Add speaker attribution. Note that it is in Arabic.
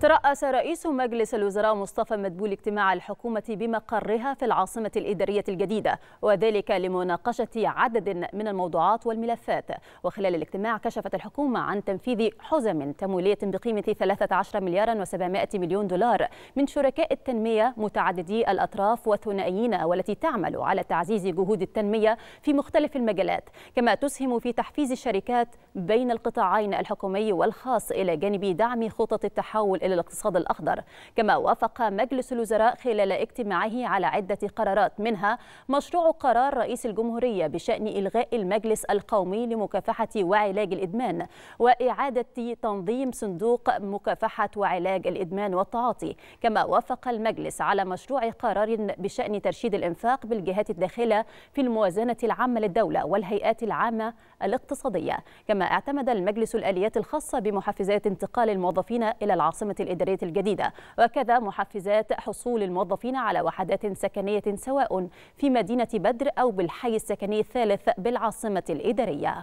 Speaker 1: ترأس رئيس مجلس الوزراء مصطفى مدبول اجتماع الحكومة بمقرها في العاصمة الإدارية الجديدة وذلك لمناقشة عدد من الموضوعات والملفات وخلال الاجتماع كشفت الحكومة عن تنفيذ حزم تمويلية بقيمة 13 مليار و700 مليون دولار من شركاء التنمية متعددي الأطراف والثنائيين والتي تعمل على تعزيز جهود التنمية في مختلف المجالات كما تسهم في تحفيز الشركات بين القطاعين الحكومي والخاص إلى جانب دعم خطط التحول إلى الاقتصاد الأخضر كما وافق مجلس الوزراء خلال اجتماعه على عدة قرارات منها مشروع قرار رئيس الجمهورية بشأن إلغاء المجلس القومي لمكافحة وعلاج الإدمان وإعادة تنظيم صندوق مكافحة وعلاج الإدمان والتعاطي كما وافق المجلس على مشروع قرار بشأن ترشيد الإنفاق بالجهات الداخلة في الموازنة العامة للدولة والهيئات العامة الاقتصادية كما اعتمد المجلس الآليات الخاصة بمحفزات انتقال الموظفين إلى العاصمة الإدارية الجديدة وكذا محفزات حصول الموظفين على وحدات سكنية سواء في مدينة بدر أو بالحي السكني الثالث بالعاصمة الإدارية